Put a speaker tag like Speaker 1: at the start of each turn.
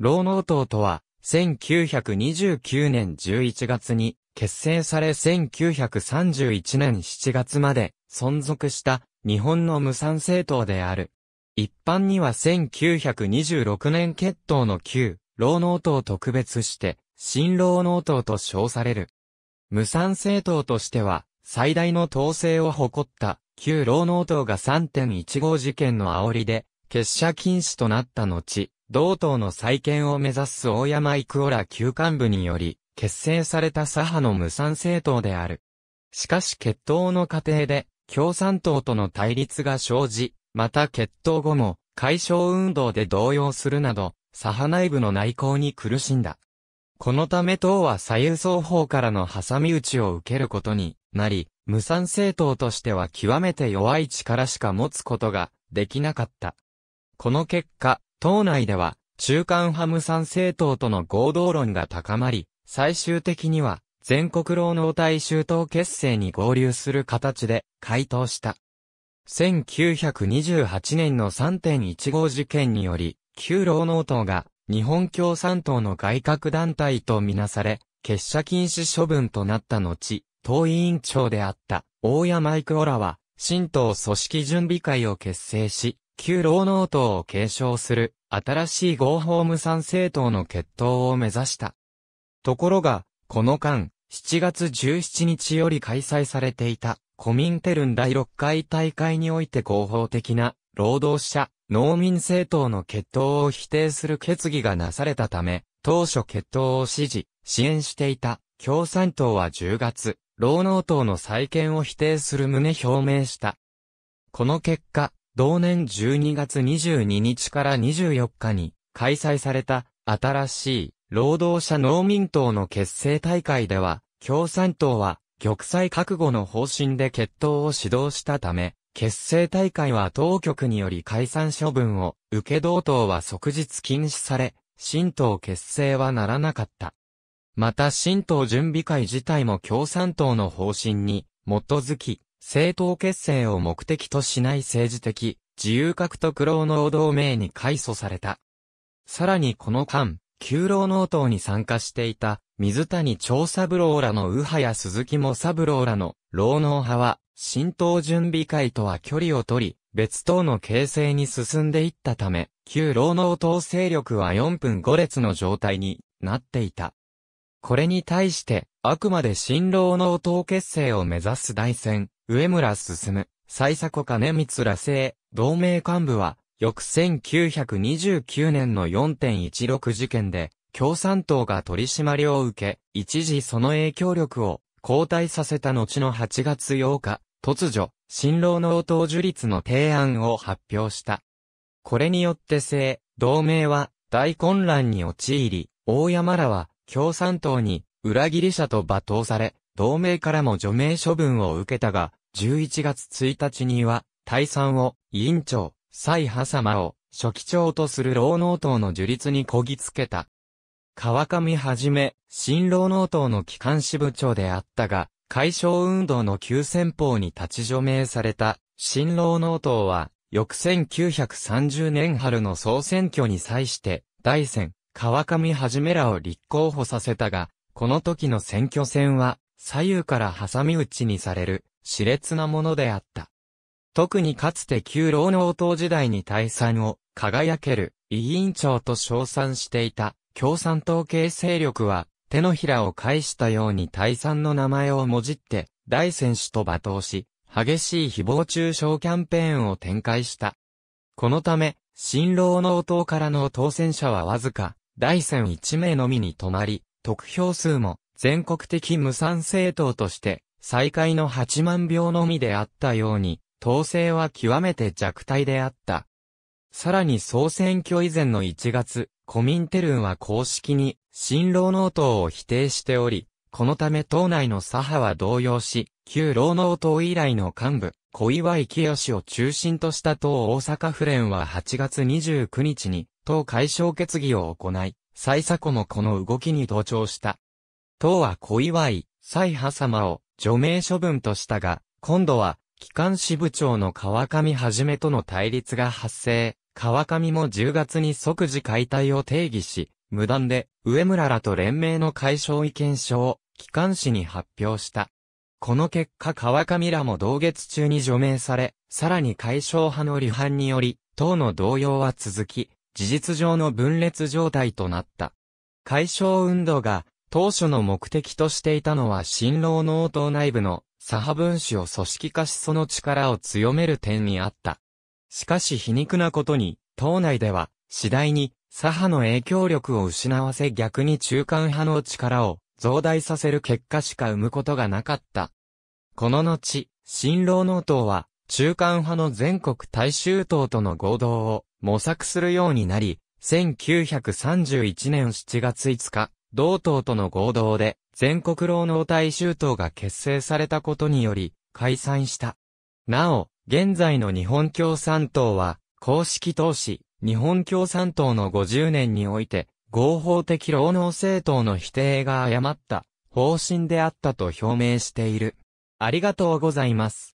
Speaker 1: 労農党とは、1929年11月に結成され1931年7月まで存続した日本の無産政党である。一般には1926年決闘の旧、労農党特別して、新労農党と称される。無産政党としては、最大の統制を誇った、旧労農党が3.15事件の煽りで、結社禁止となった後、同党の再建を目指す大山クオラ旧幹部により、結成された左派の無賛政党である。しかし決闘の過程で、共産党との対立が生じ、また決闘後も、解消運動で動揺するなど、左派内部の内向に苦しんだ。このため党は左右双方からの挟み撃ちを受けることになり、無賛政党としては極めて弱い力しか持つことができなかった。この結果、党内では、中間ハム産政党との合同論が高まり、最終的には、全国労農大衆党結成に合流する形で、回答した。1928年の3.15事件により、旧労農党が、日本共産党の外郭団体とみなされ、結社禁止処分となった後、党委員長であった、大谷マイクオラは、新党組織準備会を結成し、旧労農党を継承する新しい合法無産政党の決闘を目指した。ところが、この間、7月17日より開催されていた、コミンテルン第6回大会において合法的な、労働者、農民政党の決闘を否定する決議がなされたため、当初決闘を支持、支援していた共産党は10月、労農党の再建を否定する旨表明した。この結果、同年12月22日から24日に開催された新しい労働者農民党の結成大会では、共産党は玉砕覚悟の方針で決闘を指導したため、結成大会は当局により解散処分を受け同党は即日禁止され、新党結成はならなかった。また新党準備会自体も共産党の方針に基づき、政党結成を目的としない政治的、自由獲得労働同盟に改組された。さらにこの間、旧労働党に参加していた、水谷長三郎らの右派や鈴木も三郎らの労働派は、新党準備会とは距離を取り、別党の形成に進んでいったため、旧労働党勢力は4分5列の状態になっていた。これに対して、あくまで新労働党結成を目指す大戦、上村進、最古金光ら生、同盟幹部は、翌1929年の4.16事件で、共産党が取り締まりを受け、一時その影響力を後退させた後の8月8日、突如、新郎の応答樹立の提案を発表した。これによって性、同盟は大混乱に陥り、大山らは共産党に裏切り者と罵倒され、同盟からも除名処分を受けたが、11月1日には、大参を、委員長、蔡波様を、初期長とする老農党の樹立にこぎつけた。川上はじめ、新老農党の機関支部長であったが、解消運動の急先鋒に立ち除名された、新老農党は、翌1930年春の総選挙に際して、大戦、川上はじめらを立候補させたが、この時の選挙戦は、左右から挟み撃ちにされる、熾烈なものであった。特にかつて旧労農党時代に大産を輝ける委員長と称賛していた共産党系勢力は手のひらを返したように大産の名前をもじって大選手と罵倒し激しい誹謗中傷キャンペーンを展開した。このため新労農党からの当選者はわずか大選1名のみに止まり得票数も全国的無産政党として再開の8万票のみであったように、統制は極めて弱体であった。さらに総選挙以前の1月、コミンテルンは公式に、新労農党を否定しており、このため党内の左派は動揺し、旧労農党以来の幹部、小岩清を中心とした党大阪府連は8月29日に、党解消決議を行い、最左子もこの動きに同調した。党は小岩井、蔡派様を、除名処分としたが、今度は、機関支部長の川上はじめとの対立が発生。川上も10月に即時解体を定義し、無断で、上村らと連名の解消意見書を、機関紙に発表した。この結果川上らも同月中に除名され、さらに解消派の離反により、党の動揺は続き、事実上の分裂状態となった。解消運動が当初の目的としていたのは新郎の応答内部の左派分子を組織化しその力を強める点にあった。しかし皮肉なことに、党内では次第に左派の影響力を失わせ逆に中間派の力を増大させる結果しか生むことがなかった。この後、新郎の党は中間派の全国大衆党との合同を模索するようになり、1931年7月5日、同党との合同で、全国労農大衆党が結成されたことにより、解散した。なお、現在の日本共産党は、公式党史、日本共産党の50年において、合法的労農政党の否定が誤った方針であったと表明している。ありがとうございます。